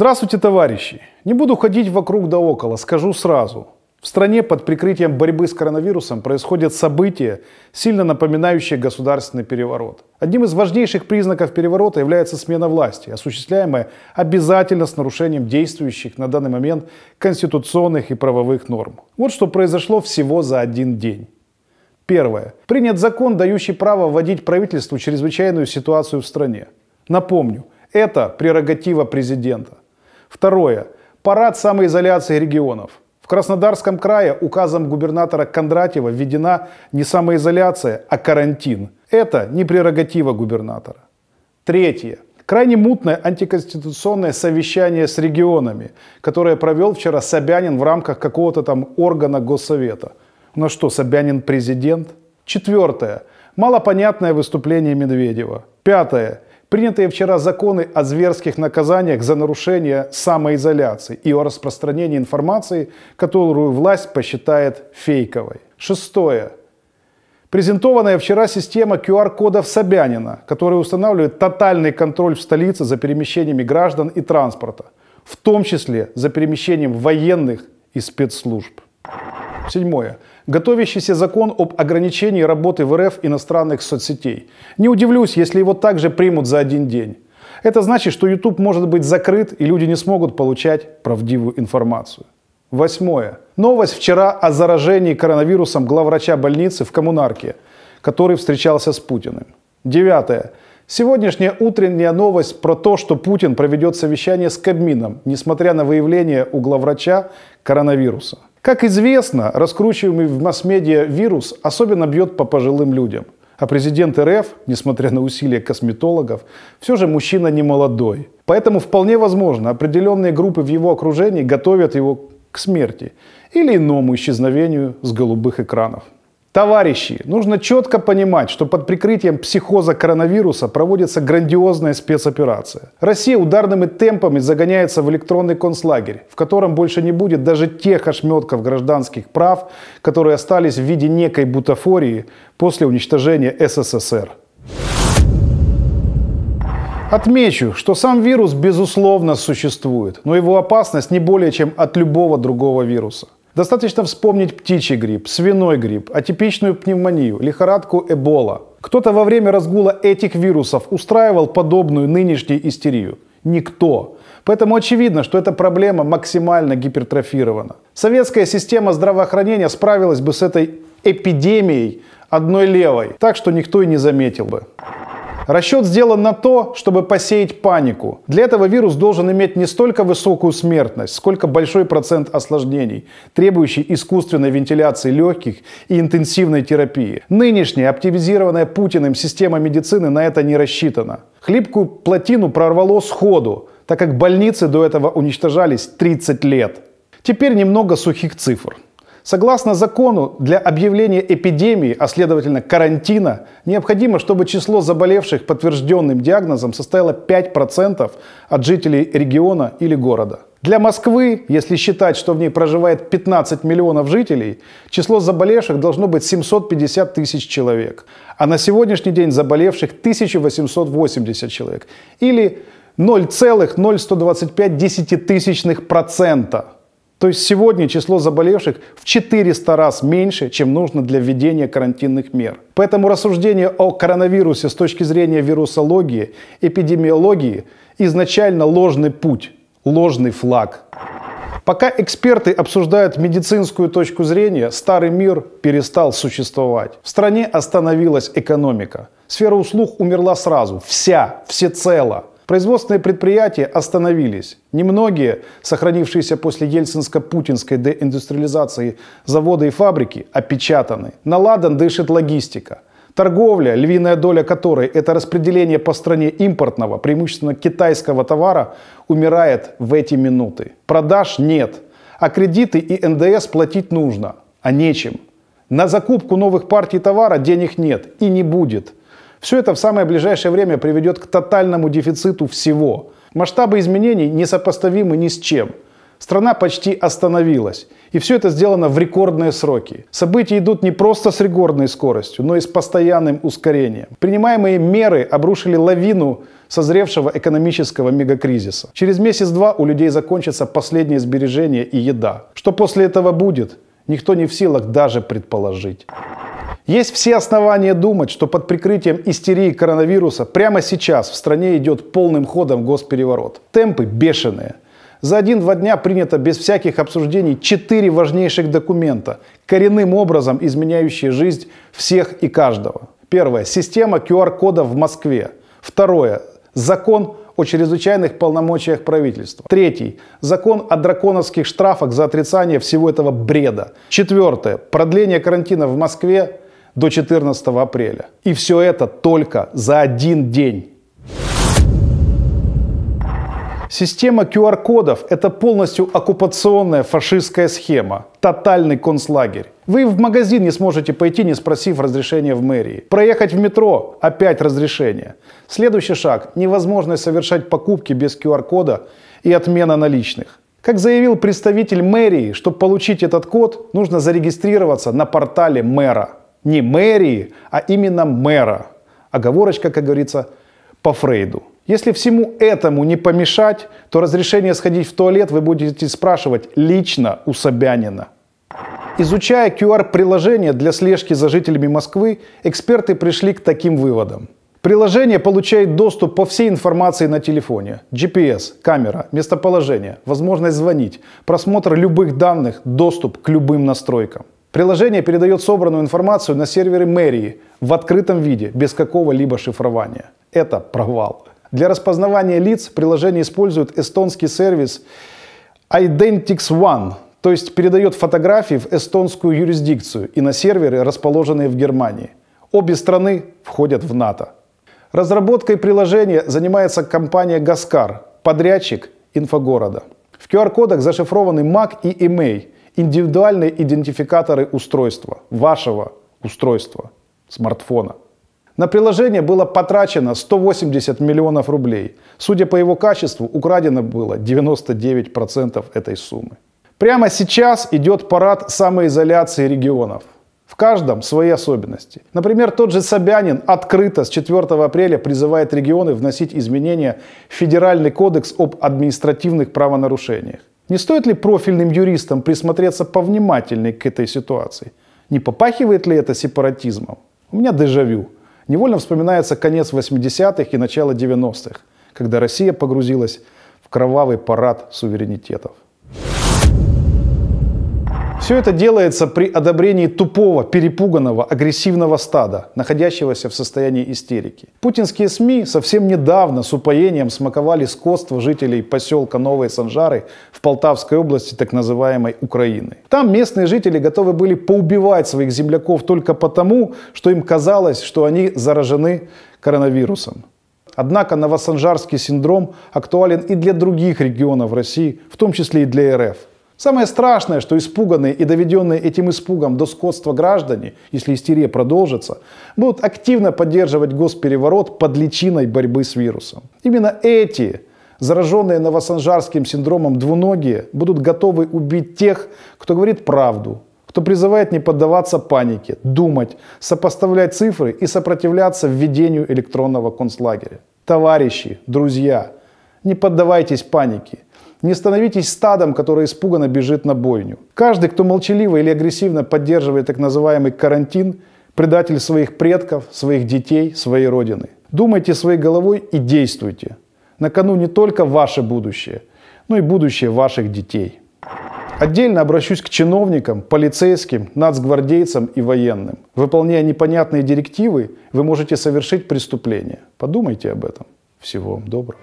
Здравствуйте, товарищи! Не буду ходить вокруг да около, скажу сразу. В стране под прикрытием борьбы с коронавирусом происходят события, сильно напоминающие государственный переворот. Одним из важнейших признаков переворота является смена власти, осуществляемая обязательно с нарушением действующих на данный момент конституционных и правовых норм. Вот что произошло всего за один день. Первое. Принят закон, дающий право вводить правительству чрезвычайную ситуацию в стране. Напомню, это прерогатива президента. Второе. Парад самоизоляции регионов. В Краснодарском крае указом губернатора Кондратьева введена не самоизоляция, а карантин. Это не прерогатива губернатора. Третье. Крайне мутное антиконституционное совещание с регионами, которое провел вчера Собянин в рамках какого-то там органа Госсовета. Ну что, Собянин президент? Четвертое. Малопонятное выступление Медведева. Пятое. Принятые вчера законы о зверских наказаниях за нарушение самоизоляции и о распространении информации, которую власть посчитает фейковой. Шестое. Презентованная вчера система QR-кодов Собянина, которая устанавливает тотальный контроль в столице за перемещениями граждан и транспорта, в том числе за перемещением военных и спецслужб. Седьмое готовящийся закон об ограничении работы в РФ иностранных соцсетей. Не удивлюсь, если его также примут за один день. Это значит, что YouTube может быть закрыт, и люди не смогут получать правдивую информацию. Восьмое. Новость вчера о заражении коронавирусом главврача больницы в коммунарке, который встречался с Путиным. Девятое. Сегодняшняя утренняя новость про то, что Путин проведет совещание с Кабмином, несмотря на выявление у главврача коронавируса. Как известно, раскручиваемый в масс-медиа вирус особенно бьет по пожилым людям. А президент РФ, несмотря на усилия косметологов, все же мужчина не молодой. Поэтому вполне возможно, определенные группы в его окружении готовят его к смерти или иному исчезновению с голубых экранов. Товарищи, нужно четко понимать, что под прикрытием психоза коронавируса проводится грандиозная спецоперация. Россия ударными темпами загоняется в электронный концлагерь, в котором больше не будет даже тех ошметков гражданских прав, которые остались в виде некой бутафории после уничтожения СССР. Отмечу, что сам вирус безусловно существует, но его опасность не более чем от любого другого вируса. Достаточно вспомнить птичий грипп, свиной грипп, атипичную пневмонию, лихорадку Эбола. Кто-то во время разгула этих вирусов устраивал подобную нынешнюю истерию? Никто. Поэтому очевидно, что эта проблема максимально гипертрофирована. Советская система здравоохранения справилась бы с этой эпидемией одной левой, так что никто и не заметил бы. Расчет сделан на то, чтобы посеять панику. Для этого вирус должен иметь не столько высокую смертность, сколько большой процент осложнений, требующий искусственной вентиляции легких и интенсивной терапии. Нынешняя оптимизированная Путиным система медицины на это не рассчитана. Хлипкую плотину прорвало сходу, так как больницы до этого уничтожались 30 лет. Теперь немного сухих цифр. Согласно закону, для объявления эпидемии, а следовательно карантина, необходимо, чтобы число заболевших подтвержденным диагнозом составило 5% от жителей региона или города. Для Москвы, если считать, что в ней проживает 15 миллионов жителей, число заболевших должно быть 750 тысяч человек, а на сегодняшний день заболевших 1880 человек, или 0,0125 десятитысячных процента. То есть сегодня число заболевших в 400 раз меньше, чем нужно для введения карантинных мер. Поэтому рассуждение о коронавирусе с точки зрения вирусологии, эпидемиологии изначально ложный путь, ложный флаг. Пока эксперты обсуждают медицинскую точку зрения, старый мир перестал существовать. В стране остановилась экономика. Сфера услуг умерла сразу, вся, всецело. Производственные предприятия остановились. Немногие, сохранившиеся после ельцинско-путинской деиндустриализации заводы и фабрики, опечатаны. На ладан дышит логистика. Торговля, львиная доля которой – это распределение по стране импортного, преимущественно китайского товара, умирает в эти минуты. Продаж нет, а кредиты и НДС платить нужно, а нечем. На закупку новых партий товара денег нет и не будет – все это в самое ближайшее время приведет к тотальному дефициту всего. Масштабы изменений несопоставимы ни с чем. Страна почти остановилась. И все это сделано в рекордные сроки. События идут не просто с рекордной скоростью, но и с постоянным ускорением. Принимаемые меры обрушили лавину созревшего экономического мегакризиса. Через месяц-два у людей закончатся последние сбережения и еда. Что после этого будет, никто не в силах даже предположить. Есть все основания думать, что под прикрытием истерии коронавируса прямо сейчас в стране идет полным ходом госпереворот. Темпы бешеные. За один-два дня принято без всяких обсуждений четыре важнейших документа, коренным образом изменяющие жизнь всех и каждого. Первое. Система QR-кода в Москве. Второе. Закон о чрезвычайных полномочиях правительства. Третий. Закон о драконовских штрафах за отрицание всего этого бреда. Четвертое. Продление карантина в Москве до 14 апреля. И все это только за один день. Система QR-кодов – это полностью оккупационная фашистская схема, тотальный концлагерь. Вы в магазин не сможете пойти, не спросив разрешения в мэрии. Проехать в метро – опять разрешение. Следующий шаг – невозможность совершать покупки без QR-кода и отмена наличных. Как заявил представитель мэрии, чтобы получить этот код, нужно зарегистрироваться на портале мэра – не мэрии, а именно мэра. Оговорочка, как говорится, по Фрейду. Если всему этому не помешать, то разрешение сходить в туалет вы будете спрашивать лично у Собянина. Изучая QR-приложение для слежки за жителями Москвы, эксперты пришли к таким выводам. Приложение получает доступ по всей информации на телефоне. GPS, камера, местоположение, возможность звонить, просмотр любых данных, доступ к любым настройкам. Приложение передает собранную информацию на серверы мэрии в открытом виде, без какого-либо шифрования. Это провал. Для распознавания лиц приложение использует эстонский сервис Identix One, то есть передает фотографии в эстонскую юрисдикцию и на серверы, расположенные в Германии. Обе страны входят в НАТО. Разработкой приложения занимается компания «Гаскар», подрядчик инфогорода. В QR-кодах зашифрованы MAC и EMAI – индивидуальные идентификаторы устройства, вашего устройства, смартфона. На приложение было потрачено 180 миллионов рублей. Судя по его качеству, украдено было 99% этой суммы. Прямо сейчас идет парад самоизоляции регионов. В каждом свои особенности. Например, тот же Собянин открыто с 4 апреля призывает регионы вносить изменения в Федеральный кодекс об административных правонарушениях. Не стоит ли профильным юристам присмотреться повнимательнее к этой ситуации? Не попахивает ли это сепаратизмом? У меня дежавю. Невольно вспоминается конец 80-х и начало 90-х, когда Россия погрузилась в кровавый парад суверенитетов. Все это делается при одобрении тупого, перепуганного, агрессивного стада, находящегося в состоянии истерики. Путинские СМИ совсем недавно с упоением смаковали скотство жителей поселка Новые Санжары в Полтавской области так называемой Украины. Там местные жители готовы были поубивать своих земляков только потому, что им казалось, что они заражены коронавирусом. Однако новосанжарский синдром актуален и для других регионов России, в том числе и для РФ. Самое страшное, что испуганные и доведенные этим испугом до скотства граждане, если истерия продолжится, будут активно поддерживать госпереворот под личиной борьбы с вирусом. Именно эти зараженные новосанжарским синдромом двуногие будут готовы убить тех, кто говорит правду, кто призывает не поддаваться панике, думать, сопоставлять цифры и сопротивляться введению электронного концлагеря. Товарищи, друзья, не поддавайтесь панике – не становитесь стадом, которое испуганно бежит на бойню. Каждый, кто молчаливо или агрессивно поддерживает так называемый карантин, предатель своих предков, своих детей, своей родины. Думайте своей головой и действуйте. На кону не только ваше будущее, но ну и будущее ваших детей. Отдельно обращусь к чиновникам, полицейским, нацгвардейцам и военным. Выполняя непонятные директивы, вы можете совершить преступление. Подумайте об этом. Всего вам доброго.